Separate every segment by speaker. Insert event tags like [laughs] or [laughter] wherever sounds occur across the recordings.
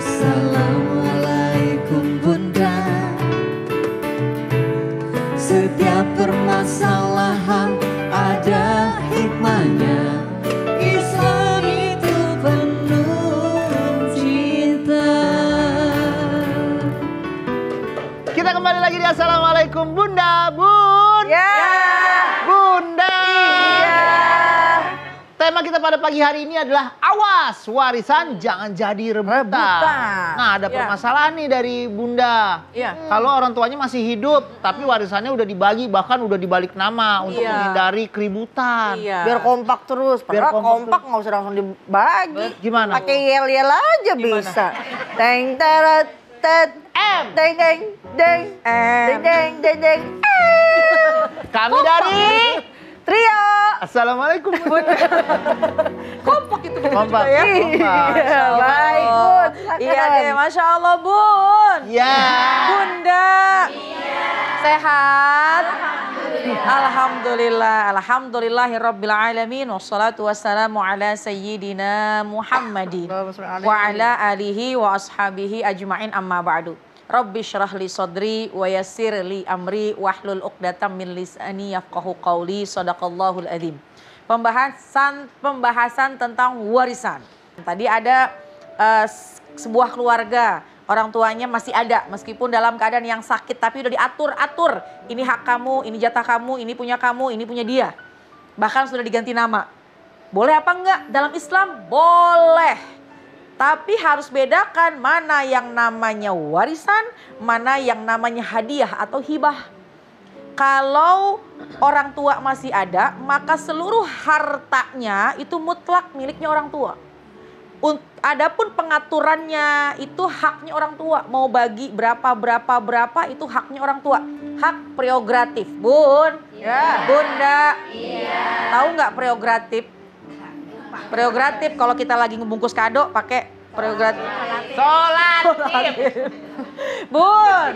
Speaker 1: nossa
Speaker 2: pada pagi hari ini adalah awas warisan hmm. jangan jadi rebutan. rebutan. Nah ada yeah. permasalahan nih dari bunda. Yeah. Kalau orang tuanya masih hidup hmm. tapi warisannya udah dibagi bahkan udah dibalik nama untuk yeah. menghindari keributan. Yeah. Biar kompak terus. Biar kompak, kompak nggak usah langsung dibagi. Gimana? Pakai yel
Speaker 3: yel aja Gimana? bisa. Teng teret tet M. Deng deng deng
Speaker 2: Deng deng deng deng. Kami dari Trio. Assalamualaikum. [laughs] Kompak itu Bun ya. Iya, baik Bun. Iya deh,
Speaker 4: Masya Allah Bun. Iya. Bunda. Iya. Sehat. Alhamdulillah. Alhamdulillahirabbil alamin wassalatu wassalamu ala sayyidina Muhammadin wa ala alihi wa ashabihi ajmain amma ba'du. Rabbi syrah li sadri wa yassir li amri wahlul uqdatam min lisani yafqahu qawli sadaqallahul adhim. Pembahasan pembahasan tentang warisan. Tadi ada uh, sebuah keluarga orang tuanya masih ada meskipun dalam keadaan yang sakit tapi udah diatur atur ini hak kamu ini jatah kamu ini punya kamu ini punya dia bahkan sudah diganti nama boleh apa enggak dalam Islam boleh tapi harus bedakan mana yang namanya warisan, mana yang namanya hadiah atau hibah. Kalau orang tua masih ada, maka seluruh hartanya itu mutlak miliknya orang tua. Adapun pengaturannya itu haknya orang tua. Mau bagi berapa berapa berapa itu haknya orang tua. Hak prerogatif, Bun. Ya. Bunda. ya. Tahu nggak prerogatif? Prerogatif kalau kita lagi ngebungkus kado pakai prerogatif
Speaker 5: sholat
Speaker 4: bun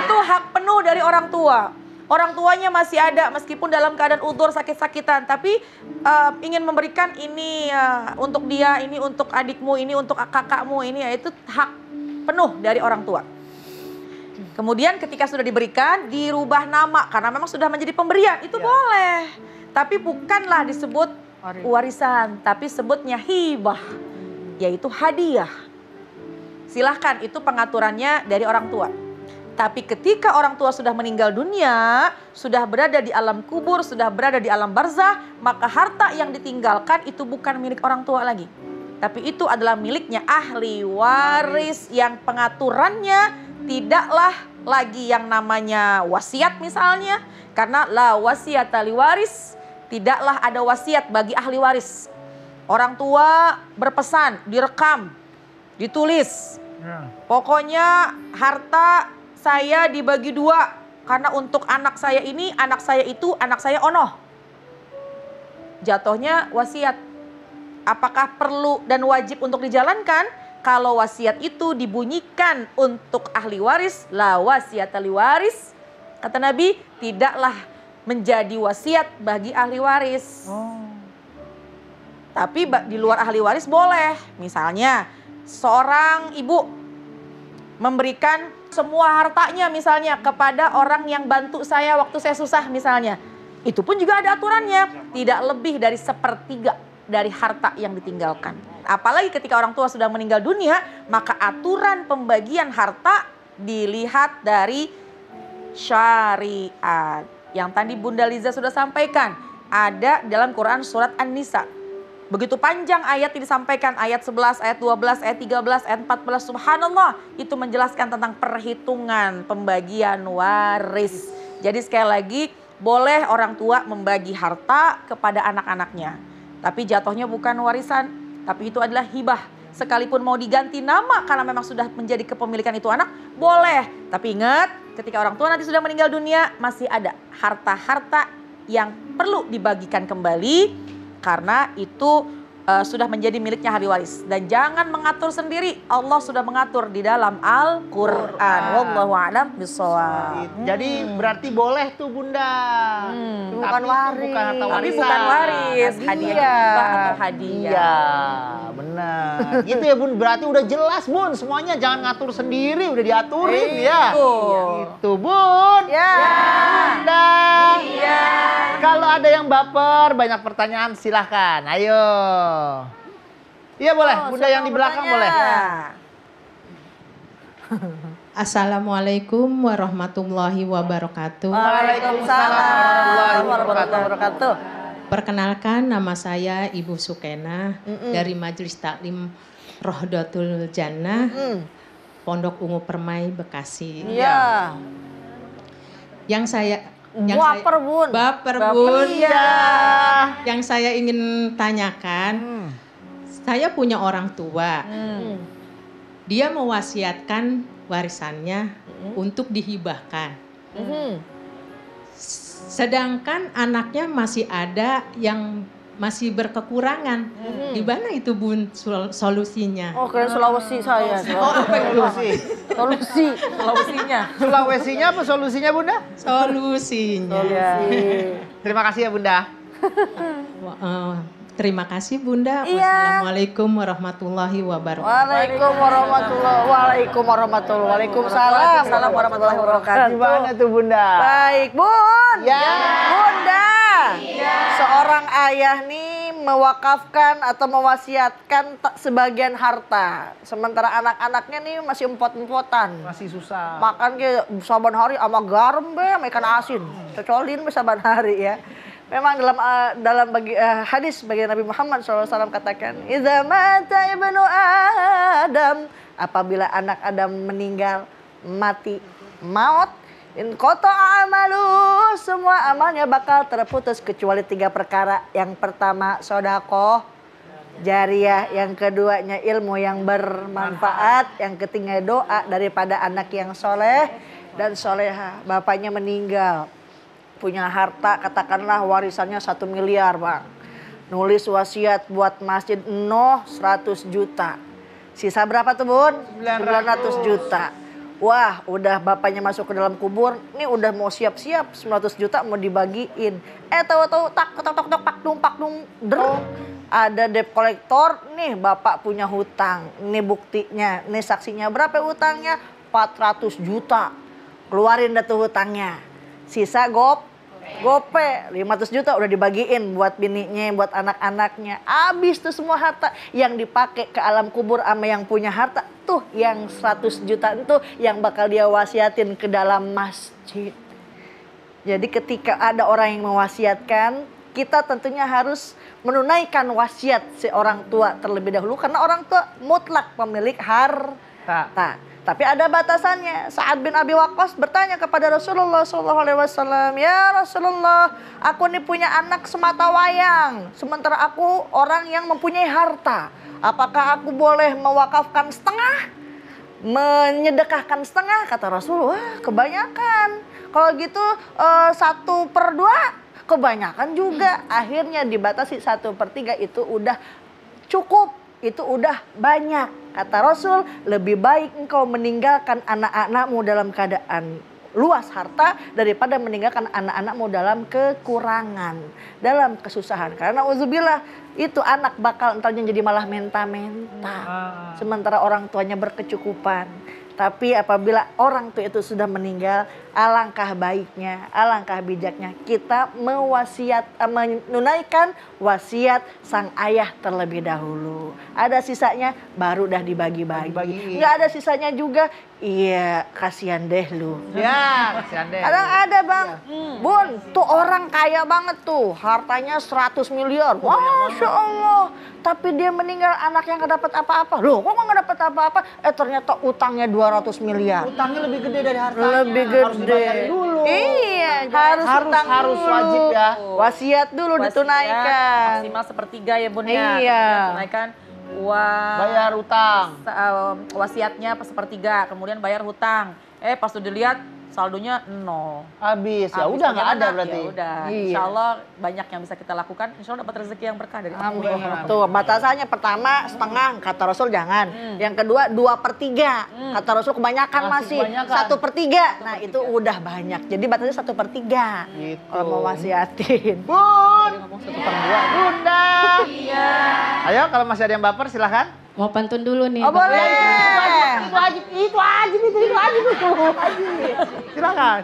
Speaker 4: itu hak penuh dari orang tua orang tuanya masih ada meskipun dalam keadaan udur sakit-sakitan tapi uh, ingin memberikan ini uh, untuk dia ini untuk adikmu ini untuk kakakmu ini yaitu hak penuh dari orang tua kemudian ketika sudah diberikan dirubah nama karena memang sudah menjadi pemberian itu ya. boleh tapi bukanlah disebut warisan tapi sebutnya hibah yaitu hadiah. Silahkan, itu pengaturannya dari orang tua. Tapi ketika orang tua sudah meninggal dunia, sudah berada di alam kubur, sudah berada di alam barzah, maka harta yang ditinggalkan itu bukan milik orang tua lagi. Tapi itu adalah miliknya ahli waris yang pengaturannya tidaklah lagi yang namanya wasiat misalnya. Karena la wasiat ahli waris, tidaklah ada wasiat bagi ahli waris. Orang tua berpesan, direkam, ditulis. Ya. Pokoknya harta saya dibagi dua karena untuk anak saya ini, anak saya itu, anak saya onoh. Jatuhnya wasiat. Apakah perlu dan wajib untuk dijalankan? Kalau wasiat itu dibunyikan untuk ahli waris, la wasiat ahli waris, kata Nabi, tidaklah menjadi wasiat bagi ahli waris. Oh. Tapi di luar ahli waris boleh. Misalnya seorang ibu memberikan semua hartanya misalnya kepada orang yang bantu saya waktu saya susah misalnya. Itu pun juga ada aturannya, tidak lebih dari sepertiga dari harta yang ditinggalkan. Apalagi ketika orang tua sudah meninggal dunia, maka aturan pembagian harta dilihat dari syariat. Yang tadi Bunda Liza sudah sampaikan, ada dalam Quran surat An-Nisa Begitu panjang ayat yang disampaikan ayat 11, ayat 12, ayat 13, ayat 14 subhanallah itu menjelaskan tentang perhitungan pembagian waris. Jadi sekali lagi boleh orang tua membagi harta kepada anak-anaknya. Tapi jatuhnya bukan warisan, tapi itu adalah hibah. Sekalipun mau diganti nama karena memang sudah menjadi kepemilikan itu anak, boleh. Tapi ingat, ketika orang tua nanti sudah meninggal dunia, masih ada harta-harta yang perlu dibagikan kembali karena itu uh, sudah menjadi miliknya hari waris dan jangan mengatur sendiri Allah sudah mengatur di dalam Al-Qur'an wallahu alam
Speaker 2: hmm. jadi berarti boleh tuh Bunda hmm. bukan tapi waris bukan tapi bukan waris iya. hadiah iya. atau hadiah iya benar [laughs] gitu ya Bun berarti udah jelas Bun semuanya jangan ngatur sendiri udah diaturin e, ya itu ya, itu Bun ya, ya. Bunda kalau ada yang baper, banyak pertanyaan silahkan. Ayo. Iya boleh, oh, Bunda yang di belakang bertanya. boleh.
Speaker 5: [laughs] Assalamualaikum warahmatullahi wabarakatuh. Waalaikumsalam warahmatullahi wabarakatuh. Perkenalkan nama saya Ibu Sukena mm -mm. dari Majelis Taklim Rohdotul Jannah, mm -mm. Pondok Ungu Permai Bekasi. Iya. Yeah. Yang saya yang baper bun baper bun iya. yang saya ingin tanyakan hmm. saya punya orang tua hmm. hmm. dia mewasiatkan warisannya hmm. untuk dihibahkan hmm. sedangkan anaknya masih ada yang masih berkekurangan. Hmm. Di mana itu Bun sol solusinya? Oh, keren Sulawesi saya. Oh, apa yang solusi? Solusi.
Speaker 2: Sulawesinya.
Speaker 5: Sulawesinya
Speaker 2: apa solusinya, Bunda?
Speaker 5: Solusinya.
Speaker 2: Solusi. Terima kasih
Speaker 5: ya, Bunda. Eh, terima kasih Bunda. Iya. Wassalamualaikum warahmatullahi wabarakatuh. waalaikumsalam warahmatullahi Waalaikum warahmatullahi Waalaikumsalam. Waalaikumsalam warahmatullahi wabarakatuh.
Speaker 3: Gimana tuh Bunda? Baik, Bun. Ya. ya. Bun Seorang ayah nih mewakafkan atau mewasiatkan sebagian harta, sementara anak-anaknya nih masih empot-empotan. Masih susah. Makan ke saban hari sama garam be, sama ikan asin. Hmm. Cocolin be saban hari ya. Memang dalam uh, dalam bagi, uh, hadis bagi Nabi Muhammad SAW katakan, "Idza mata ibnu Adam," apabila anak Adam meninggal, mati. Maut In koto amalu, semua amalnya bakal terputus kecuali tiga perkara. Yang pertama sodako, jariah. Yang keduanya ilmu yang bermanfaat. Yang ketiga doa daripada anak yang soleh dan soleha. Bapaknya meninggal, punya harta katakanlah warisannya satu miliar bang. Nulis wasiat buat masjid noh 100 juta. Sisa berapa tuh bun? 900, 900 juta Wah, udah bapaknya masuk ke dalam kubur, ini udah mau siap-siap 900 juta mau dibagiin. Eh, tahu-tahu tak ketok tok tok pak dung pak dung der. Ada debt collector, nih bapak punya hutang. Ini buktinya, nih saksinya berapa hutangnya? 400 juta. Keluarin dah hutangnya. Sisa gop Gope 500 juta udah dibagiin buat bininya, buat anak-anaknya. Abis tuh semua harta yang dipakai ke alam kubur sama yang punya harta tuh yang 100 juta itu yang bakal dia wasiatin ke dalam masjid. Jadi ketika ada orang yang mewasiatkan, kita tentunya harus menunaikan wasiat si orang tua terlebih dahulu karena orang tua mutlak pemilik harta Tak. Nah, tapi ada batasannya. Saat bin Abi Waqqas bertanya kepada Rasulullah Shallallahu Alaihi Wasallam, ya Rasulullah, aku ini punya anak semata wayang, sementara aku orang yang mempunyai harta. Apakah aku boleh mewakafkan setengah, menyedekahkan setengah? Kata Rasulullah, kebanyakan. Kalau gitu uh, satu per dua kebanyakan juga. Akhirnya dibatasi satu per tiga itu udah cukup itu udah banyak. Kata Rasul, lebih baik engkau meninggalkan anak-anakmu dalam keadaan luas harta daripada meninggalkan anak-anakmu dalam kekurangan, dalam kesusahan. Karena uzubillah itu anak bakal entarnya jadi malah menta-menta. Ah. Sementara orang tuanya berkecukupan. Tapi apabila orang tua itu sudah meninggal, alangkah baiknya, alangkah bijaknya kita mewasiat eh, menunaikan wasiat sang ayah terlebih dahulu. Ada sisanya baru dah dibagi-bagi. Enggak ada sisanya juga. Iya, kasihan deh lu. Ya, kasihan deh. Kadang ada, Bang. Ya. Hmm. Bun, tuh orang kaya banget tuh. Hartanya 100 miliar. Wah, Masya Allah. Tapi dia meninggal anaknya nggak dapat apa-apa. Loh, kok nggak dapat apa-apa? Eh, ternyata utangnya 200 miliar. Utangnya lebih gede dari hartanya. Lebih gede. Harus dibakar iya. dulu. Iya,
Speaker 2: harus harus, utang harus wajib ya.
Speaker 3: Wasiat dulu Wasiat, ditunaikan.
Speaker 4: Maksimal sepertiga ya Bun ya. Iya. Tunaikan uang bayar hutang Wasiatnya sepertiga, kemudian bayar hutang. Eh pas udah dilihat saldonya nol. Habis.
Speaker 2: Ya udah nggak ada berarti. Ya udah. Iya. Insya Allah
Speaker 4: banyak yang bisa kita lakukan. Insya Allah dapat rezeki yang berkah dari Allah. Amin. Iya.
Speaker 3: Tuh batasannya pertama setengah kata Rasul jangan. Hmm. Yang kedua dua per tiga hmm. kata Rasul kebanyakan masih. masih. Satu per tiga. Satu nah per tiga. itu udah banyak. Jadi batasnya satu per tiga. Gitu. Kalau mau wasiatin.
Speaker 2: Wow. Dia ngomong satu per Iya. Ayo
Speaker 3: kalau masih ada yang baper silahkan. Mau pantun dulu
Speaker 1: nih. Oh boleh. Itu
Speaker 2: aja, itu aja, itu itu aja, Silakan.
Speaker 1: Silahkan.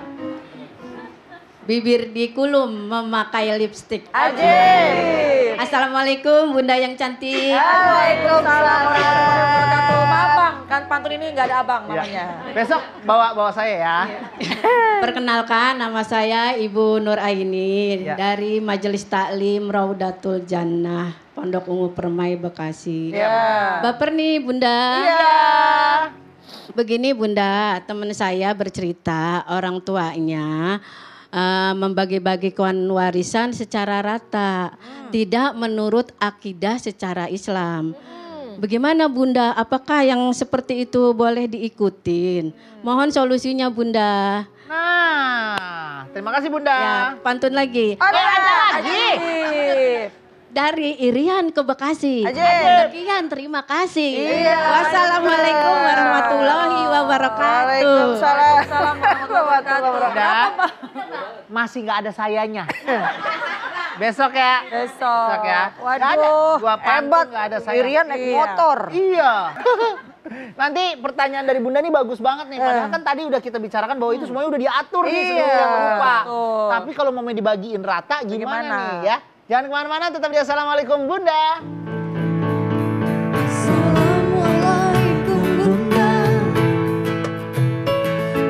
Speaker 1: Bibir dikulum memakai lipstick. Aji. Assalamualaikum Bunda yang cantik. Waalaikumsalam. Kan pantun
Speaker 4: ini nggak ada abang iya. namanya.
Speaker 1: Ya. Besok bawa bawa saya ya. Iya. Perkenalkan nama saya Ibu Nur Aini ya. dari Majelis Taklim Raudatul Jannah Pondok Ungu Permai Bekasi. Ya. Baper nih Bunda. Iya. Begini Bunda, teman saya bercerita orang tuanya uh, membagi-bagikan warisan secara rata, hmm. tidak menurut akidah secara Islam. Hmm Bagaimana Bunda? Apakah yang seperti itu boleh diikutin? Mohon solusinya Bunda. Nah, terima kasih Bunda. Ya, pantun lagi. Oh, ada, ada lagi. Dari Irian ke Bekasi. Ajib. Sekian, terima kasih. Iya,
Speaker 2: Wassalamualaikum warahmatullahi wabarakatuh. Waalaikumsalam
Speaker 5: warahmatullahi wabarakatuh.
Speaker 2: Masih nggak ada sayanya. [laughs] Besok ya. Besok. Besok ya. Waduh. ada. Gua hebat. Gak ada saya. Irian naik iya. motor. Iya. [laughs] Nanti pertanyaan dari Bunda ini bagus banget nih. Padahal eh. kan tadi udah kita bicarakan bahwa itu hmm. semuanya udah diatur nih iya. sebelum lupa. Tapi kalau mau dibagiin rata gimana, gimana? nih ya? Jangan kemana-mana, tetap di Assalamualaikum Bunda.
Speaker 5: Assalamualaikum Bunda.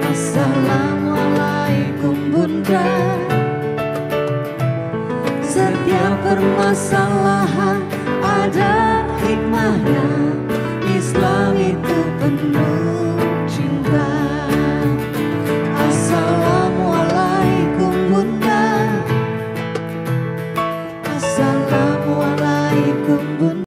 Speaker 5: Assalamualaikum.